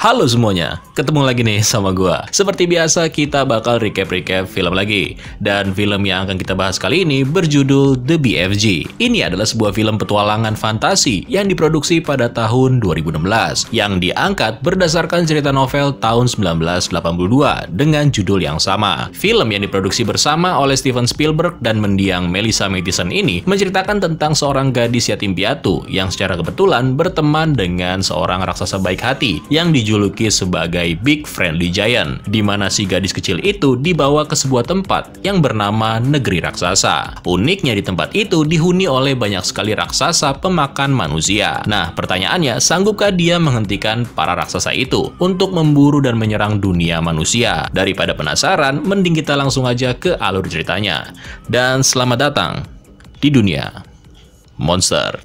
Halo semuanya, ketemu lagi nih sama gua. Seperti biasa kita bakal recap-recap film lagi. Dan film yang akan kita bahas kali ini berjudul The BFG. Ini adalah sebuah film petualangan fantasi yang diproduksi pada tahun 2016 yang diangkat berdasarkan cerita novel tahun 1982 dengan judul yang sama. Film yang diproduksi bersama oleh Steven Spielberg dan mendiang Melissa Madison ini menceritakan tentang seorang gadis yatim piatu yang secara kebetulan berteman dengan seorang raksasa baik hati yang di dijuluki sebagai Big Friendly Giant, di mana si gadis kecil itu dibawa ke sebuah tempat yang bernama Negeri Raksasa. Uniknya di tempat itu dihuni oleh banyak sekali raksasa pemakan manusia. Nah, pertanyaannya, sanggupkah dia menghentikan para raksasa itu untuk memburu dan menyerang dunia manusia? Daripada penasaran, mending kita langsung aja ke alur ceritanya. Dan selamat datang di dunia monster.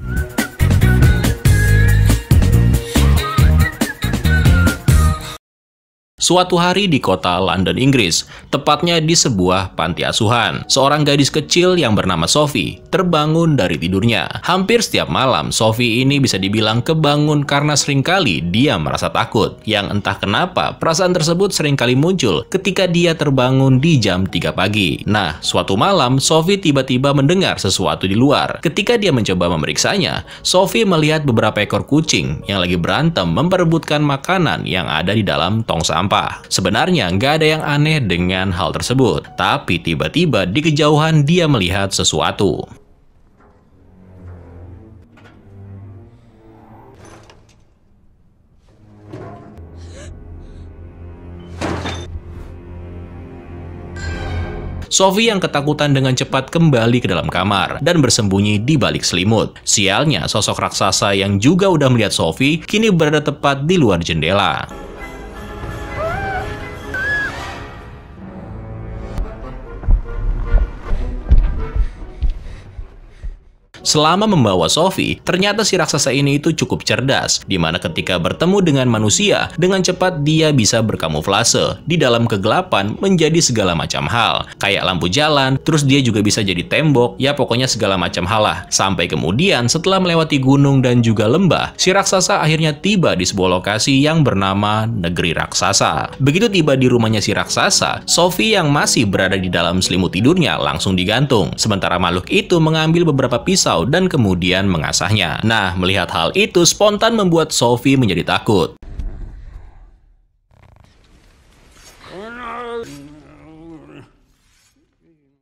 Suatu hari di kota London, Inggris, tepatnya di sebuah panti asuhan, seorang gadis kecil yang bernama Sophie terbangun dari tidurnya. Hampir setiap malam, Sophie ini bisa dibilang kebangun karena seringkali dia merasa takut, yang entah kenapa perasaan tersebut seringkali muncul ketika dia terbangun di jam 3 pagi. Nah, suatu malam, Sophie tiba-tiba mendengar sesuatu di luar. Ketika dia mencoba memeriksanya, Sophie melihat beberapa ekor kucing yang lagi berantem memperebutkan makanan yang ada di dalam tong sampah sampah. Sebenarnya nggak ada yang aneh dengan hal tersebut, tapi tiba-tiba di kejauhan dia melihat sesuatu. Sofi yang ketakutan dengan cepat kembali ke dalam kamar dan bersembunyi di balik selimut. Sialnya, sosok raksasa yang juga udah melihat Sofi kini berada tepat di luar jendela. Selama membawa Sophie, ternyata si raksasa ini itu cukup cerdas, di mana ketika bertemu dengan manusia, dengan cepat dia bisa berkamuflase di dalam kegelapan menjadi segala macam hal, kayak lampu jalan, terus dia juga bisa jadi tembok, ya pokoknya segala macam hal lah. Sampai kemudian setelah melewati gunung dan juga lembah, si raksasa akhirnya tiba di sebuah lokasi yang bernama Negeri Raksasa. Begitu tiba di rumahnya si raksasa, Sophie yang masih berada di dalam selimut tidurnya langsung digantung, sementara makhluk itu mengambil beberapa pisau dan kemudian mengasahnya. Nah, melihat hal itu spontan membuat Sophie menjadi takut.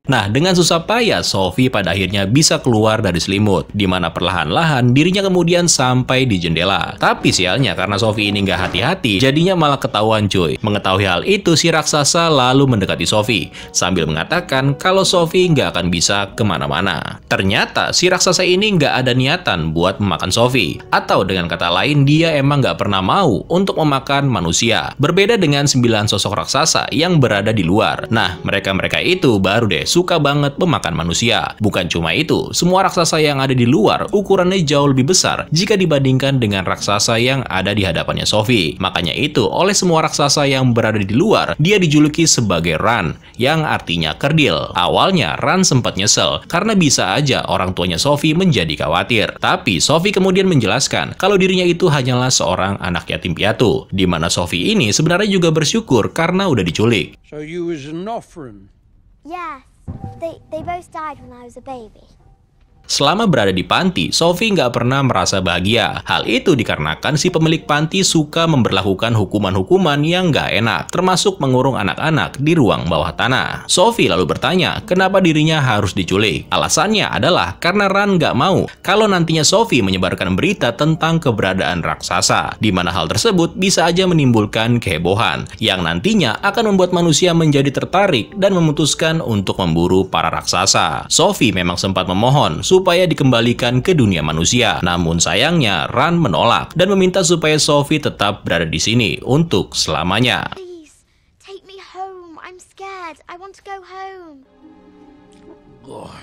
Nah, dengan susah payah, Sophie pada akhirnya bisa keluar dari selimut, di mana perlahan-lahan dirinya kemudian sampai di jendela. Tapi sialnya, karena Sophie ini nggak hati-hati, jadinya malah ketahuan cuy. Mengetahui hal itu, si raksasa lalu mendekati Sophie, sambil mengatakan kalau Sophie nggak akan bisa kemana-mana. Ternyata, si raksasa ini nggak ada niatan buat memakan Sophie, atau dengan kata lain, dia emang nggak pernah mau untuk memakan manusia. Berbeda dengan sembilan sosok raksasa yang berada di luar. Nah, mereka-mereka itu baru deh suka banget memakan manusia. Bukan cuma itu, semua raksasa yang ada di luar ukurannya jauh lebih besar jika dibandingkan dengan raksasa yang ada di hadapannya Sophie. Makanya itu, oleh semua raksasa yang berada di luar, dia dijuluki sebagai Ran, yang artinya kerdil. Awalnya, Ran sempat nyesel, karena bisa aja orang tuanya Sophie menjadi khawatir. Tapi, Sophie kemudian menjelaskan kalau dirinya itu hanyalah seorang anak yatim piatu, di mana Sophie ini sebenarnya juga bersyukur karena udah diculik. So you was an offering. Yeah, They, they both died when I was a baby. Selama berada di panti, Sophie nggak pernah merasa bahagia. Hal itu dikarenakan si pemilik panti suka memberlakukan hukuman-hukuman yang nggak enak, termasuk mengurung anak-anak di ruang bawah tanah. Sophie lalu bertanya, kenapa dirinya harus diculik? Alasannya adalah karena Ran nggak mau kalau nantinya Sophie menyebarkan berita tentang keberadaan raksasa, di mana hal tersebut bisa aja menimbulkan kehebohan, yang nantinya akan membuat manusia menjadi tertarik dan memutuskan untuk memburu para raksasa. Sophie memang sempat memohon supaya dikembalikan ke dunia manusia. Namun sayangnya, Ran menolak dan meminta supaya Sophie tetap berada di sini untuk selamanya. Please,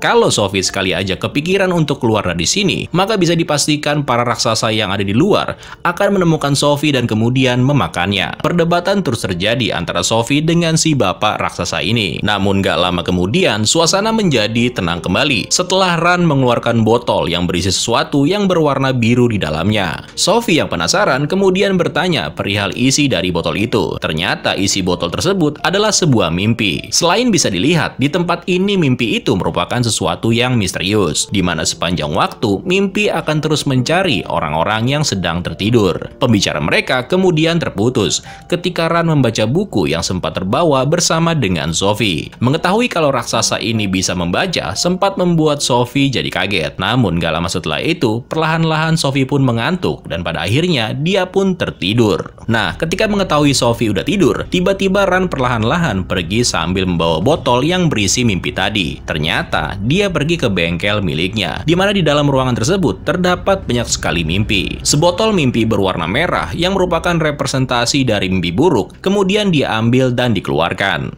kalau Sophie sekali aja kepikiran untuk keluar dari sini, maka bisa dipastikan para raksasa yang ada di luar akan menemukan Sophie dan kemudian memakannya. Perdebatan terus terjadi antara Sophie dengan si bapak raksasa ini. Namun gak lama kemudian, suasana menjadi tenang kembali setelah Ran mengeluarkan botol yang berisi sesuatu yang berwarna biru di dalamnya. Sophie yang penasaran kemudian bertanya perihal isi dari botol itu. Ternyata isi botol tersebut adalah sebuah mimpi. Selain bisa dilihat, di tempat ini mimpi itu merupakan merupakan sesuatu yang misterius, di mana sepanjang waktu mimpi akan terus mencari orang-orang yang sedang tertidur. Pembicara mereka kemudian terputus ketika Ran membaca buku yang sempat terbawa bersama dengan Sophie. Mengetahui kalau raksasa ini bisa membaca, sempat membuat Sophie jadi kaget. Namun gak lama setelah itu, perlahan-lahan Sophie pun mengantuk dan pada akhirnya dia pun tertidur. Nah, ketika mengetahui Sophie udah tidur, tiba-tiba Ran perlahan-lahan pergi sambil membawa botol yang berisi mimpi tadi. Ternyata dia pergi ke bengkel miliknya, di mana di dalam ruangan tersebut terdapat banyak sekali mimpi. Sebotol mimpi berwarna merah yang merupakan representasi dari mimpi buruk, kemudian diambil dan dikeluarkan.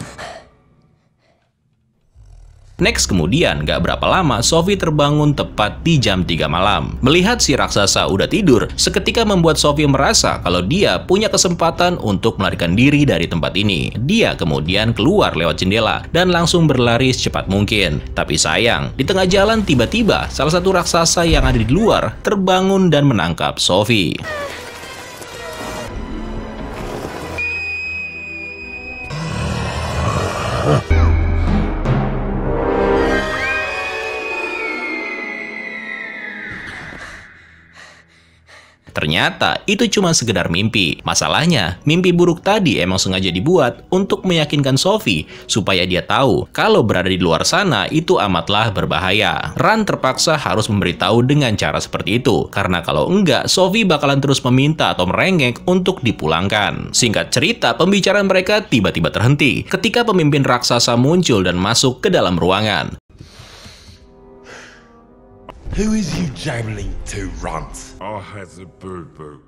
Next kemudian gak berapa lama Sophie terbangun tepat di jam 3 malam. Melihat si raksasa udah tidur, seketika membuat Sophie merasa kalau dia punya kesempatan untuk melarikan diri dari tempat ini. Dia kemudian keluar lewat jendela dan langsung berlari secepat mungkin. Tapi sayang, di tengah jalan tiba-tiba salah satu raksasa yang ada di luar terbangun dan menangkap Sophie. Huh? Ternyata itu cuma sekedar mimpi. Masalahnya, mimpi buruk tadi emang sengaja dibuat untuk meyakinkan Sophie supaya dia tahu kalau berada di luar sana itu amatlah berbahaya. Ran terpaksa harus memberitahu dengan cara seperti itu, karena kalau enggak, Sophie bakalan terus meminta atau merengek untuk dipulangkan. Singkat cerita, pembicaraan mereka tiba-tiba terhenti ketika pemimpin raksasa muncul dan masuk ke dalam ruangan. Who is you jabbering to, runt? I has a boo boo.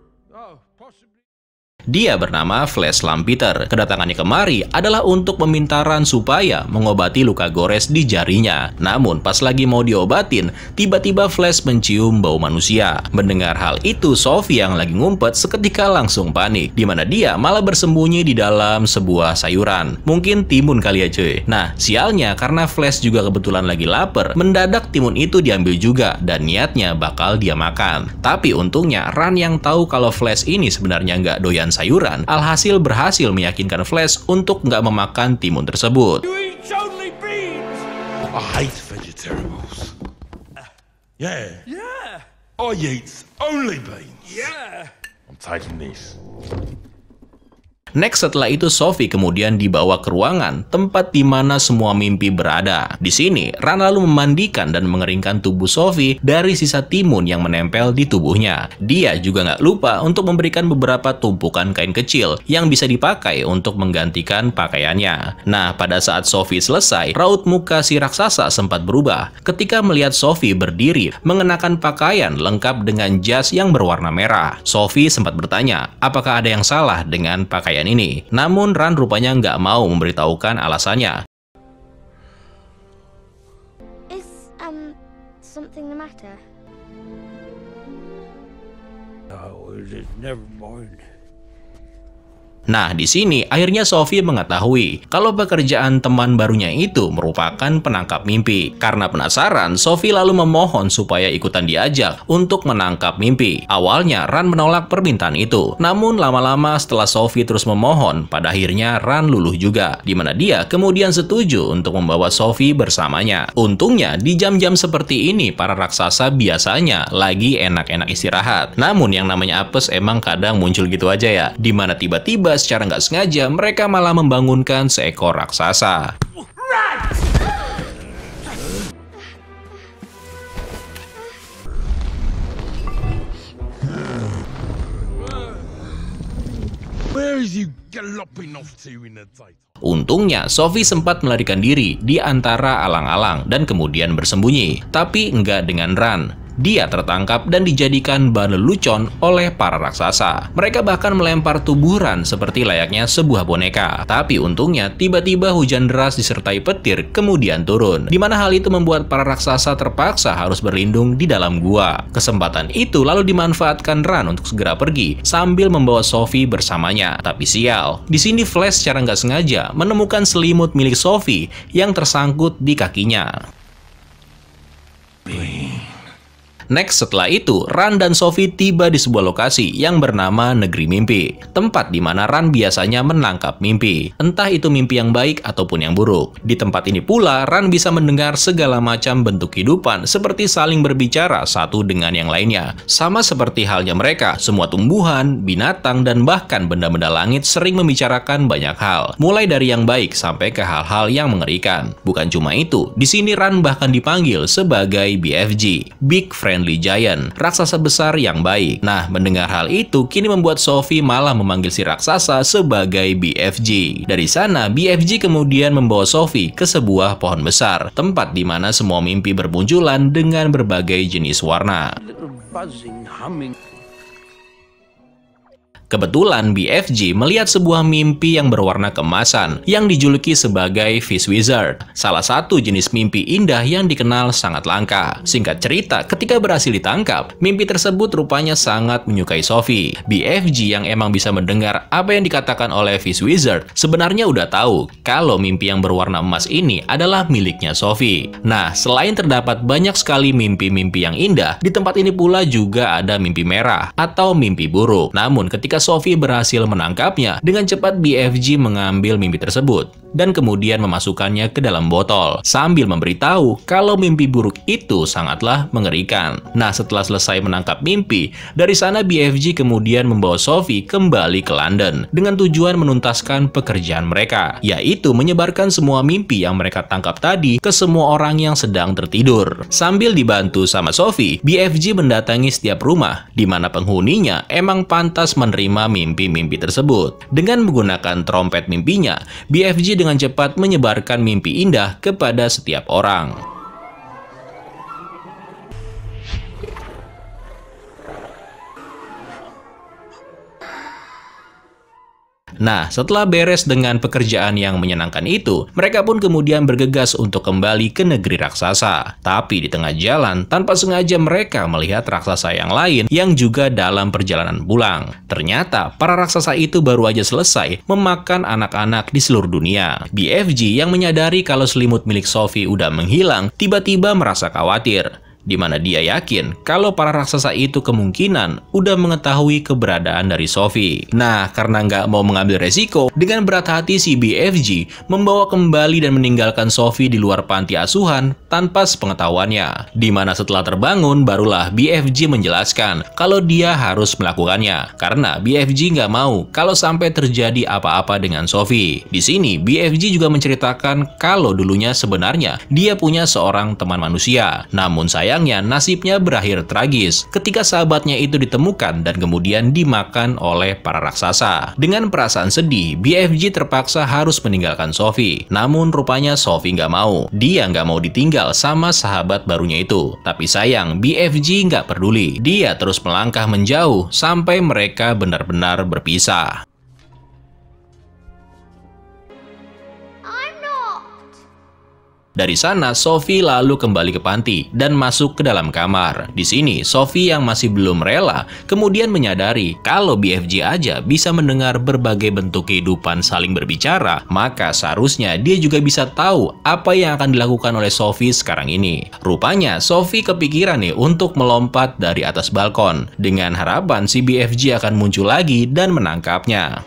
Dia bernama Flash Lampeter. Kedatangannya kemari adalah untuk meminta Ran supaya mengobati luka gores di jarinya. Namun pas lagi mau diobatin, tiba-tiba Flash mencium bau manusia. Mendengar hal itu, Sophie yang lagi ngumpet seketika langsung panik, di mana dia malah bersembunyi di dalam sebuah sayuran. Mungkin timun kali ya cuy. Nah, sialnya karena Flash juga kebetulan lagi lapar, mendadak timun itu diambil juga dan niatnya bakal dia makan. Tapi untungnya Ran yang tahu kalau Flash ini sebenarnya nggak doyan sayuran, alhasil berhasil meyakinkan Flash untuk nggak memakan timun tersebut. Next setelah itu Sophie kemudian dibawa ke ruangan tempat di mana semua mimpi berada. Di sini, Ran lalu memandikan dan mengeringkan tubuh Sophie dari sisa timun yang menempel di tubuhnya. Dia juga nggak lupa untuk memberikan beberapa tumpukan kain kecil yang bisa dipakai untuk menggantikan pakaiannya. Nah, pada saat Sophie selesai, raut muka si raksasa sempat berubah ketika melihat Sophie berdiri mengenakan pakaian lengkap dengan jas yang berwarna merah. Sophie sempat bertanya, apakah ada yang salah dengan pakaian kejadian ini. Namun Ran rupanya nggak mau memberitahukan alasannya. Is, um, something the matter? Oh, never mind. Nah, di sini akhirnya Sophie mengetahui kalau pekerjaan teman barunya itu merupakan penangkap mimpi. Karena penasaran, Sophie lalu memohon supaya ikutan diajak untuk menangkap mimpi. Awalnya, Ran menolak permintaan itu. Namun, lama-lama setelah Sophie terus memohon, pada akhirnya Ran luluh juga, di mana dia kemudian setuju untuk membawa Sophie bersamanya. Untungnya, di jam-jam seperti ini, para raksasa biasanya lagi enak-enak istirahat. Namun, yang namanya apes emang kadang muncul gitu aja ya, Dimana tiba-tiba secara nggak sengaja mereka malah membangunkan seekor raksasa. Untungnya, Sophie sempat melarikan diri di antara alang-alang dan kemudian bersembunyi, tapi enggak dengan Ran. Dia tertangkap dan dijadikan bahan lelucon oleh para raksasa. Mereka bahkan melempar tuburan seperti layaknya sebuah boneka. Tapi untungnya, tiba-tiba hujan deras disertai petir kemudian turun. Di mana hal itu membuat para raksasa terpaksa harus berlindung di dalam gua. Kesempatan itu lalu dimanfaatkan Ran untuk segera pergi sambil membawa Sophie bersamanya. Tapi sial, di sini Flash secara nggak sengaja menemukan selimut milik Sophie yang tersangkut di kakinya. Next, setelah itu, Ran dan Sophie tiba di sebuah lokasi yang bernama Negeri Mimpi, tempat di mana Ran biasanya menangkap mimpi, entah itu mimpi yang baik ataupun yang buruk. Di tempat ini pula, Ran bisa mendengar segala macam bentuk kehidupan seperti saling berbicara satu dengan yang lainnya. Sama seperti halnya mereka, semua tumbuhan, binatang, dan bahkan benda-benda langit sering membicarakan banyak hal, mulai dari yang baik sampai ke hal-hal yang mengerikan. Bukan cuma itu, di sini Ran bahkan dipanggil sebagai BFG, Big Friend Friendly Giant, raksasa besar yang baik. Nah, mendengar hal itu, kini membuat Sophie malah memanggil si raksasa sebagai BFG. Dari sana, BFG kemudian membawa Sophie ke sebuah pohon besar, tempat di mana semua mimpi bermunculan dengan berbagai jenis warna. Kebetulan BFG melihat sebuah mimpi yang berwarna kemasan yang dijuluki sebagai Fish Wizard, salah satu jenis mimpi indah yang dikenal sangat langka. Singkat cerita, ketika berhasil ditangkap, mimpi tersebut rupanya sangat menyukai Sophie. BFG yang emang bisa mendengar apa yang dikatakan oleh Fish Wizard sebenarnya udah tahu kalau mimpi yang berwarna emas ini adalah miliknya Sophie. Nah, selain terdapat banyak sekali mimpi-mimpi yang indah, di tempat ini pula juga ada mimpi merah atau mimpi buruk. Namun ketika ketika Sophie berhasil menangkapnya. Dengan cepat BFG mengambil mimpi tersebut dan kemudian memasukkannya ke dalam botol, sambil memberitahu kalau mimpi buruk itu sangatlah mengerikan. Nah, setelah selesai menangkap mimpi, dari sana BFG kemudian membawa Sophie kembali ke London dengan tujuan menuntaskan pekerjaan mereka, yaitu menyebarkan semua mimpi yang mereka tangkap tadi ke semua orang yang sedang tertidur. Sambil dibantu sama Sophie, BFG mendatangi setiap rumah di mana penghuninya emang pantas menerima mimpi-mimpi tersebut. Dengan menggunakan trompet mimpinya, BFG dengan dengan cepat menyebarkan mimpi indah kepada setiap orang. Nah, setelah beres dengan pekerjaan yang menyenangkan itu, mereka pun kemudian bergegas untuk kembali ke negeri raksasa. Tapi di tengah jalan, tanpa sengaja mereka melihat raksasa yang lain yang juga dalam perjalanan pulang. Ternyata, para raksasa itu baru aja selesai memakan anak-anak di seluruh dunia. BFG yang menyadari kalau selimut milik Sophie udah menghilang, tiba-tiba merasa khawatir di mana dia yakin kalau para raksasa itu kemungkinan udah mengetahui keberadaan dari Sophie. Nah, karena nggak mau mengambil resiko, dengan berat hati si BFG membawa kembali dan meninggalkan Sophie di luar panti asuhan tanpa sepengetahuannya. Di mana setelah terbangun, barulah BFG menjelaskan kalau dia harus melakukannya. Karena BFG nggak mau kalau sampai terjadi apa-apa dengan Sophie. Di sini, BFG juga menceritakan kalau dulunya sebenarnya dia punya seorang teman manusia. Namun saya sayangnya nasibnya berakhir tragis ketika sahabatnya itu ditemukan dan kemudian dimakan oleh para raksasa. Dengan perasaan sedih, BFG terpaksa harus meninggalkan Sophie. Namun rupanya Sophie nggak mau. Dia nggak mau ditinggal sama sahabat barunya itu. Tapi sayang, BFG nggak peduli. Dia terus melangkah menjauh sampai mereka benar-benar berpisah. Dari sana, Sophie lalu kembali ke panti dan masuk ke dalam kamar. Di sini, Sophie yang masih belum rela kemudian menyadari kalau BFG aja bisa mendengar berbagai bentuk kehidupan saling berbicara, maka seharusnya dia juga bisa tahu apa yang akan dilakukan oleh Sophie sekarang ini. Rupanya, Sophie kepikiran nih untuk melompat dari atas balkon dengan harapan si BFG akan muncul lagi dan menangkapnya.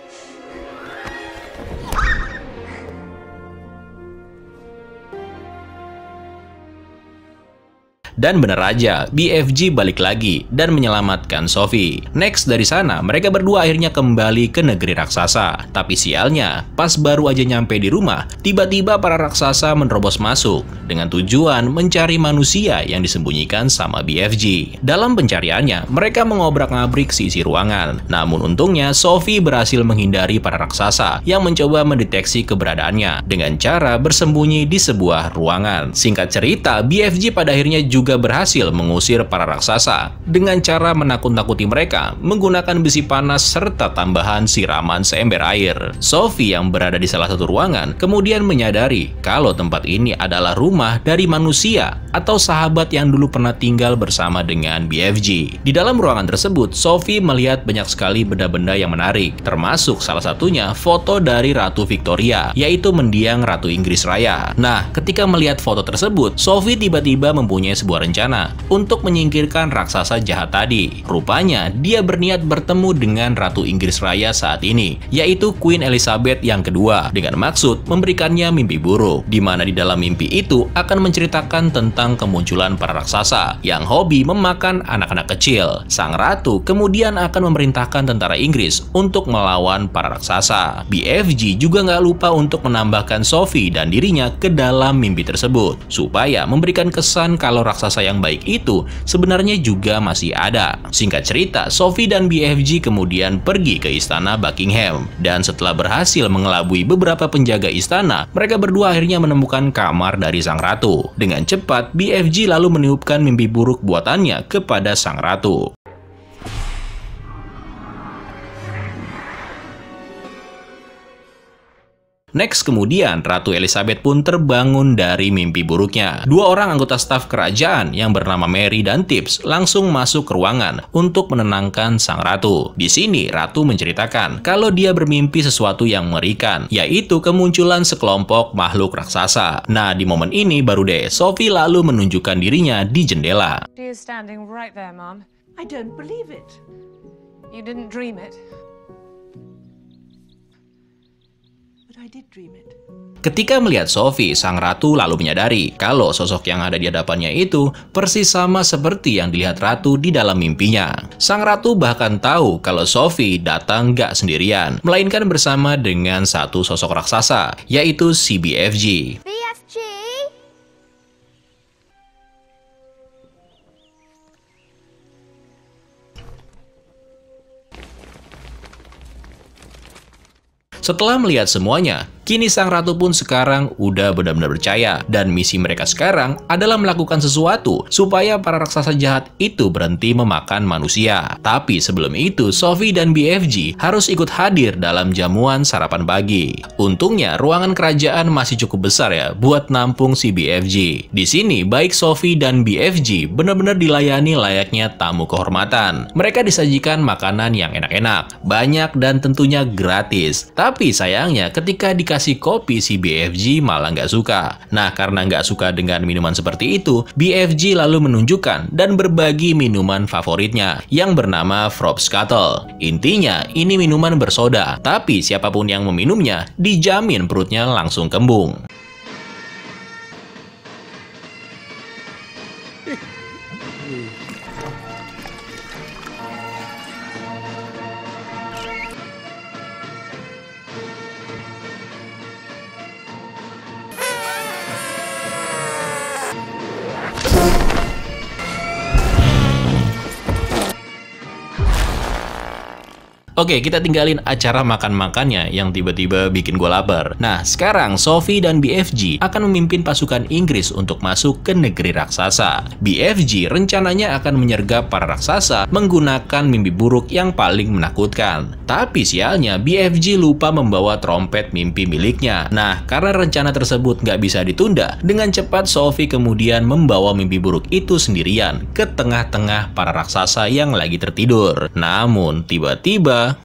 Dan bener aja, BFG balik lagi dan menyelamatkan Sophie. Next dari sana, mereka berdua akhirnya kembali ke negeri raksasa. Tapi sialnya, pas baru aja nyampe di rumah, tiba-tiba para raksasa menerobos masuk dengan tujuan mencari manusia yang disembunyikan sama BFG. Dalam pencariannya, mereka mengobrak-ngabrik sisi ruangan. Namun untungnya, Sophie berhasil menghindari para raksasa yang mencoba mendeteksi keberadaannya dengan cara bersembunyi di sebuah ruangan. Singkat cerita, BFG pada akhirnya juga juga berhasil mengusir para raksasa dengan cara menakut-nakuti mereka menggunakan besi panas serta tambahan siraman seember air. Sophie yang berada di salah satu ruangan kemudian menyadari kalau tempat ini adalah rumah dari manusia atau sahabat yang dulu pernah tinggal bersama dengan BFG. Di dalam ruangan tersebut, Sophie melihat banyak sekali benda-benda yang menarik, termasuk salah satunya foto dari Ratu Victoria, yaitu mendiang Ratu Inggris Raya. Nah, ketika melihat foto tersebut, Sophie tiba-tiba mempunyai sebuah sebuah rencana untuk menyingkirkan raksasa jahat tadi. Rupanya, dia berniat bertemu dengan Ratu Inggris Raya saat ini, yaitu Queen Elizabeth yang kedua, dengan maksud memberikannya mimpi buruk, di mana di dalam mimpi itu akan menceritakan tentang kemunculan para raksasa yang hobi memakan anak-anak kecil. Sang Ratu kemudian akan memerintahkan tentara Inggris untuk melawan para raksasa. BFG juga nggak lupa untuk menambahkan Sophie dan dirinya ke dalam mimpi tersebut, supaya memberikan kesan kalau raksasa rasa yang baik itu sebenarnya juga masih ada. Singkat cerita, Sophie dan BFG kemudian pergi ke istana Buckingham. Dan setelah berhasil mengelabui beberapa penjaga istana, mereka berdua akhirnya menemukan kamar dari sang ratu. Dengan cepat, BFG lalu meniupkan mimpi buruk buatannya kepada sang ratu. Next, kemudian Ratu Elizabeth pun terbangun dari mimpi buruknya. Dua orang anggota staf kerajaan yang bernama Mary dan Tips langsung masuk ke ruangan untuk menenangkan sang ratu. Di sini, Ratu menceritakan kalau dia bermimpi sesuatu yang mengerikan, yaitu kemunculan sekelompok makhluk raksasa. Nah, di momen ini baru deh, Sophie lalu menunjukkan dirinya di jendela. Dia Ketika melihat Sophie, sang ratu lalu menyadari kalau sosok yang ada di hadapannya itu persis sama seperti yang dilihat ratu di dalam mimpinya. Sang ratu bahkan tahu kalau Sophie datang gak sendirian, melainkan bersama dengan satu sosok raksasa, yaitu CBFG. BFG. Setelah melihat semuanya, kini sang ratu pun sekarang udah benar-benar percaya. Dan misi mereka sekarang adalah melakukan sesuatu supaya para raksasa jahat itu berhenti memakan manusia. Tapi sebelum itu, Sophie dan BFG harus ikut hadir dalam jamuan sarapan pagi. Untungnya, ruangan kerajaan masih cukup besar ya buat nampung si BFG. Di sini, baik Sophie dan BFG benar-benar dilayani layaknya tamu kehormatan. Mereka disajikan makanan yang enak-enak, banyak dan tentunya gratis. Tapi tapi sayangnya ketika dikasih kopi si BFG malah nggak suka. Nah karena nggak suka dengan minuman seperti itu, BFG lalu menunjukkan dan berbagi minuman favoritnya yang bernama Frobskattel. Intinya ini minuman bersoda, tapi siapapun yang meminumnya dijamin perutnya langsung kembung. Oke, kita tinggalin acara makan-makannya yang tiba-tiba bikin gue lapar. Nah, sekarang Sophie dan BFG akan memimpin pasukan Inggris untuk masuk ke negeri raksasa. BFG rencananya akan menyergap para raksasa menggunakan mimpi buruk yang paling menakutkan. Tapi sialnya, BFG lupa membawa trompet mimpi miliknya. Nah, karena rencana tersebut nggak bisa ditunda, dengan cepat Sophie kemudian membawa mimpi buruk itu sendirian ke tengah-tengah para raksasa yang lagi tertidur. Namun, tiba-tiba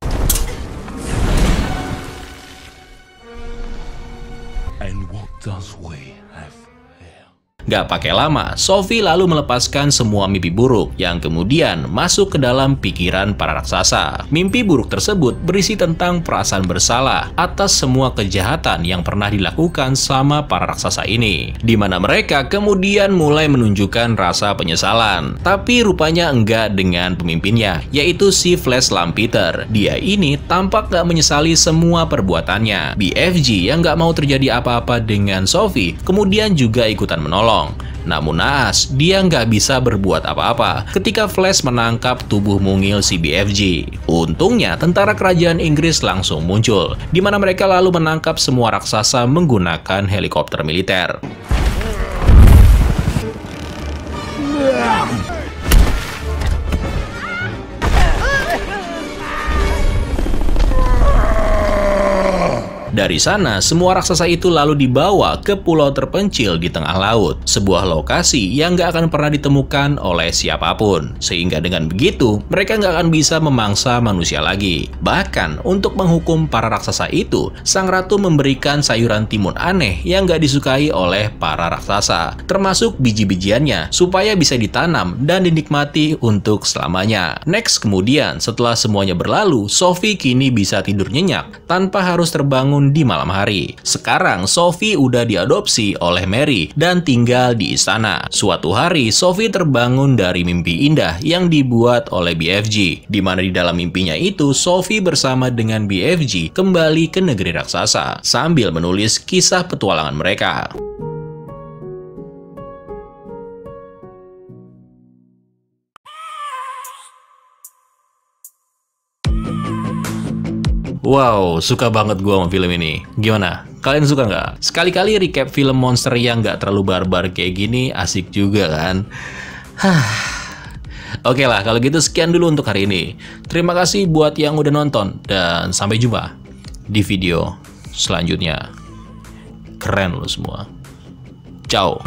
yaptıktan sonra Gak pakai lama, Sophie lalu melepaskan semua mimpi buruk yang kemudian masuk ke dalam pikiran para raksasa. Mimpi buruk tersebut berisi tentang perasaan bersalah atas semua kejahatan yang pernah dilakukan sama para raksasa ini, di mana mereka kemudian mulai menunjukkan rasa penyesalan. Tapi rupanya enggak dengan pemimpinnya, yaitu si Flash Lampeter. Dia ini tampak gak menyesali semua perbuatannya. BFG yang gak mau terjadi apa-apa dengan Sophie, kemudian juga ikutan menolong menolong. Namun naas, dia nggak bisa berbuat apa-apa ketika Flash menangkap tubuh mungil si BFG. Untungnya, tentara kerajaan Inggris langsung muncul, di mana mereka lalu menangkap semua raksasa menggunakan helikopter militer. Dari sana, semua raksasa itu lalu dibawa ke pulau terpencil di tengah laut, sebuah lokasi yang gak akan pernah ditemukan oleh siapapun. Sehingga dengan begitu, mereka gak akan bisa memangsa manusia lagi. Bahkan, untuk menghukum para raksasa itu, Sang Ratu memberikan sayuran timun aneh yang gak disukai oleh para raksasa, termasuk biji-bijiannya, supaya bisa ditanam dan dinikmati untuk selamanya. Next, kemudian setelah semuanya berlalu, Sophie kini bisa tidur nyenyak tanpa harus terbangun di malam hari. Sekarang, Sophie udah diadopsi oleh Mary dan tinggal di istana. Suatu hari, Sophie terbangun dari mimpi indah yang dibuat oleh BFG, di mana di dalam mimpinya itu, Sophie bersama dengan BFG kembali ke negeri raksasa, sambil menulis kisah petualangan mereka. Wow, suka banget gua sama film ini. Gimana? Kalian suka nggak? Sekali-kali recap film monster yang nggak terlalu barbar kayak gini, asik juga kan? Hah... Oke lah, kalau gitu sekian dulu untuk hari ini. Terima kasih buat yang udah nonton, dan sampai jumpa di video selanjutnya. Keren lo semua. Ciao.